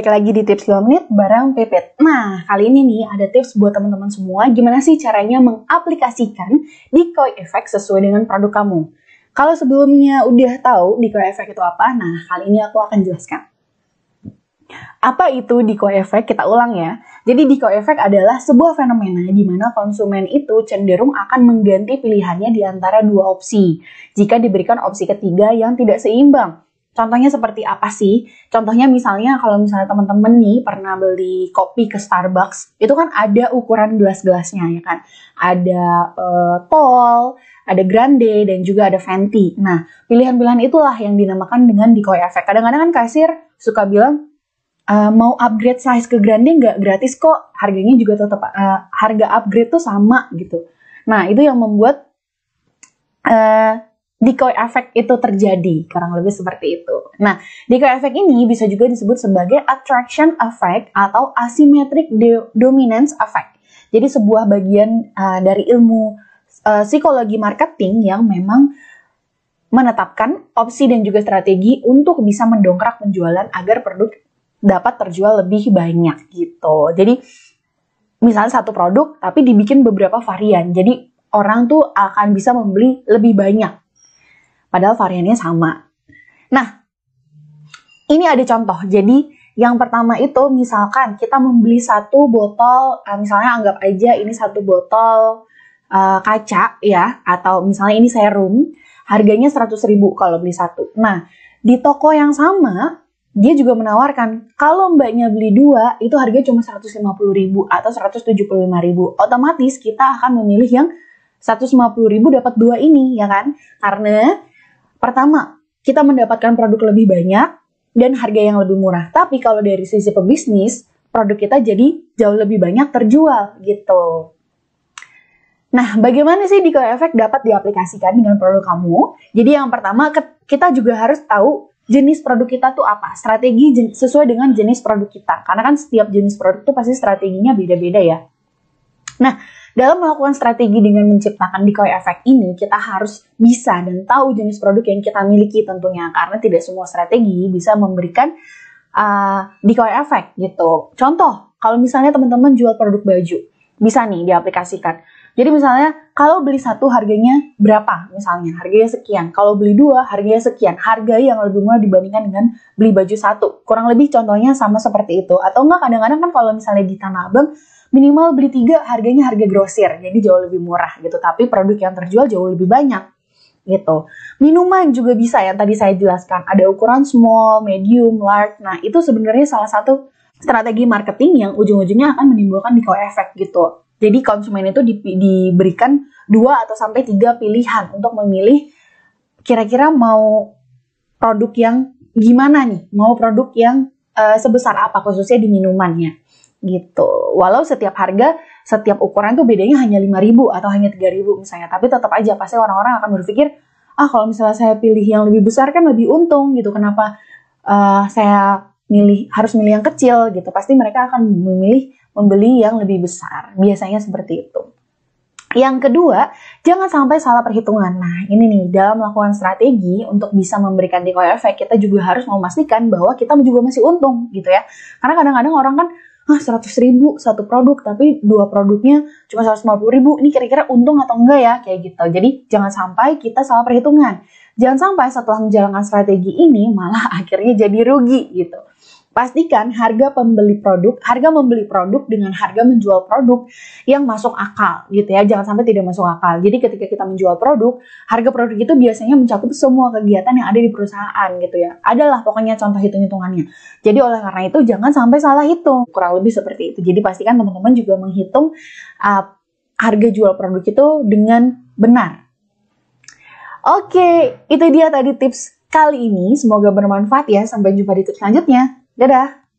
balik lagi di tips 5 menit barang pipit. Nah, kali ini nih ada tips buat teman-teman semua gimana sih caranya mengaplikasikan decoy effect sesuai dengan produk kamu. Kalau sebelumnya udah tahu decoy effect itu apa, nah kali ini aku akan jelaskan. Apa itu decoy effect? Kita ulang ya. Jadi decoy effect adalah sebuah fenomena di mana konsumen itu cenderung akan mengganti pilihannya di antara dua opsi jika diberikan opsi ketiga yang tidak seimbang Contohnya seperti apa sih? Contohnya misalnya kalau misalnya teman-teman nih pernah beli kopi ke Starbucks, itu kan ada ukuran gelas-gelasnya ya kan. Ada uh, eh, tall, ada grande dan juga ada venti. Nah, pilihan-pilihan itulah yang dinamakan dengan decoy effect. Kadang-kadang kan kasir suka bilang Uh, mau upgrade size ke grande nggak gratis kok harganya juga tetap uh, eh, harga upgrade tuh sama gitu nah itu yang membuat uh, decoy effect itu terjadi, kurang lebih seperti itu. Nah, decoy effect ini bisa juga disebut sebagai attraction effect atau asymmetric dominance effect. Jadi sebuah bagian uh, dari ilmu uh, psikologi marketing yang memang menetapkan opsi dan juga strategi untuk bisa mendongkrak penjualan agar produk dapat terjual lebih banyak gitu. Jadi misalnya satu produk tapi dibikin beberapa varian. Jadi orang tuh akan bisa membeli lebih banyak padahal variannya sama. Nah, ini ada contoh. Jadi, yang pertama itu misalkan kita membeli satu botol, eh, misalnya anggap aja ini satu botol uh, kaca ya, atau misalnya ini serum, harganya 100 ribu kalau beli satu. Nah, di toko yang sama, dia juga menawarkan, kalau mbaknya beli dua, itu harganya cuma 150 ribu atau 175 ribu. Otomatis kita akan memilih yang 150 ribu dapat dua ini, ya kan? Karena Pertama, kita mendapatkan produk lebih banyak dan harga yang lebih murah. Tapi kalau dari sisi pebisnis, produk kita jadi jauh lebih banyak terjual gitu. Nah, bagaimana sih decoy efek dapat diaplikasikan dengan produk kamu? Jadi yang pertama, kita juga harus tahu jenis produk kita tuh apa, strategi sesuai dengan jenis produk kita. Karena kan setiap jenis produk tuh pasti strateginya beda-beda ya. Nah, dalam melakukan strategi dengan menciptakan decoy effect ini, kita harus bisa dan tahu jenis produk yang kita miliki tentunya, karena tidak semua strategi bisa memberikan uh, decoy effect gitu. Contoh, kalau misalnya teman-teman jual produk baju, bisa nih diaplikasikan. Jadi misalnya kalau beli satu harganya berapa misalnya harganya sekian, kalau beli dua harganya sekian, harga yang lebih murah dibandingkan dengan beli baju satu. Kurang lebih contohnya sama seperti itu. Atau enggak kadang-kadang kan kalau misalnya di Tanah Abang minimal beli tiga harganya harga grosir, jadi jauh lebih murah gitu. Tapi produk yang terjual jauh lebih banyak gitu. Minuman juga bisa yang tadi saya jelaskan ada ukuran small, medium, large. Nah itu sebenarnya salah satu strategi marketing yang ujung-ujungnya akan menimbulkan Nico efek gitu. Jadi konsumen itu di, diberikan dua atau sampai tiga pilihan untuk memilih kira-kira mau produk yang gimana nih, mau produk yang uh, sebesar apa khususnya di minumannya gitu. Walau setiap harga, setiap ukuran tuh bedanya hanya 5000 atau hanya 3000 misalnya, tapi tetap aja pasti orang-orang akan berpikir, "Ah, kalau misalnya saya pilih yang lebih besar kan lebih untung gitu. Kenapa uh, saya milih harus milih yang kecil gitu pasti mereka akan memilih membeli yang lebih besar biasanya seperti itu yang kedua, jangan sampai salah perhitungan. Nah, ini nih, dalam melakukan strategi untuk bisa memberikan decoy effect, kita juga harus memastikan bahwa kita juga masih untung gitu ya. Karena kadang-kadang orang kan, ah 100 ribu satu produk, tapi dua produknya cuma 150 ribu, ini kira-kira untung atau enggak ya, kayak gitu. Jadi, jangan sampai kita salah perhitungan. Jangan sampai setelah menjalankan strategi ini malah akhirnya jadi rugi gitu. Pastikan harga pembeli produk, harga membeli produk dengan harga menjual produk yang masuk akal gitu ya. Jangan sampai tidak masuk akal. Jadi ketika kita menjual produk, harga produk itu biasanya mencakup semua kegiatan yang ada di perusahaan gitu ya. Adalah pokoknya contoh hitung-hitungannya. Jadi oleh karena itu jangan sampai salah hitung. Kurang lebih seperti itu. Jadi pastikan teman-teman juga menghitung uh, harga jual produk itu dengan benar Oke, itu dia tadi tips kali ini. Semoga bermanfaat ya. Sampai jumpa di tips selanjutnya. Dadah!